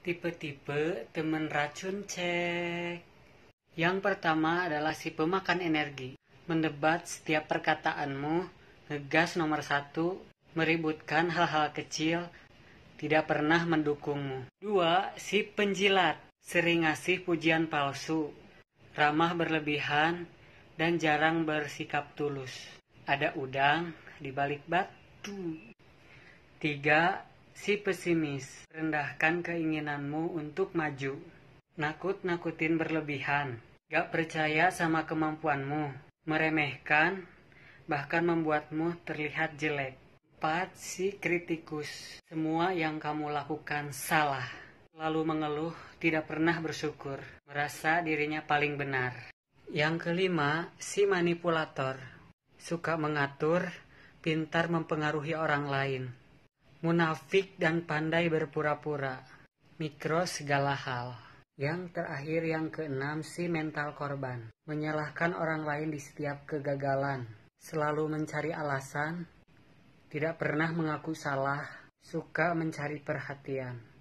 Tipe-tipe teman racun cek. Yang pertama adalah si pemakan energi. Mendebat setiap perkataanmu, ngegas nomor satu, meributkan hal-hal kecil, tidak pernah mendukungmu. Dua, si penjilat. Sering ngasih pujian palsu, ramah berlebihan, dan jarang bersikap tulus. Ada udang di balik batu. Tiga, Si pesimis, rendahkan keinginanmu untuk maju. Nakut-nakutin berlebihan, gak percaya sama kemampuanmu, meremehkan, bahkan membuatmu terlihat jelek. Empat Si kritikus, semua yang kamu lakukan salah. Lalu mengeluh, tidak pernah bersyukur, merasa dirinya paling benar. Yang kelima, si manipulator, suka mengatur, pintar mempengaruhi orang lain munafik dan pandai berpura-pura, mikro segala hal. Yang terakhir yang keenam si mental korban, menyalahkan orang lain di setiap kegagalan, selalu mencari alasan, tidak pernah mengaku salah, suka mencari perhatian.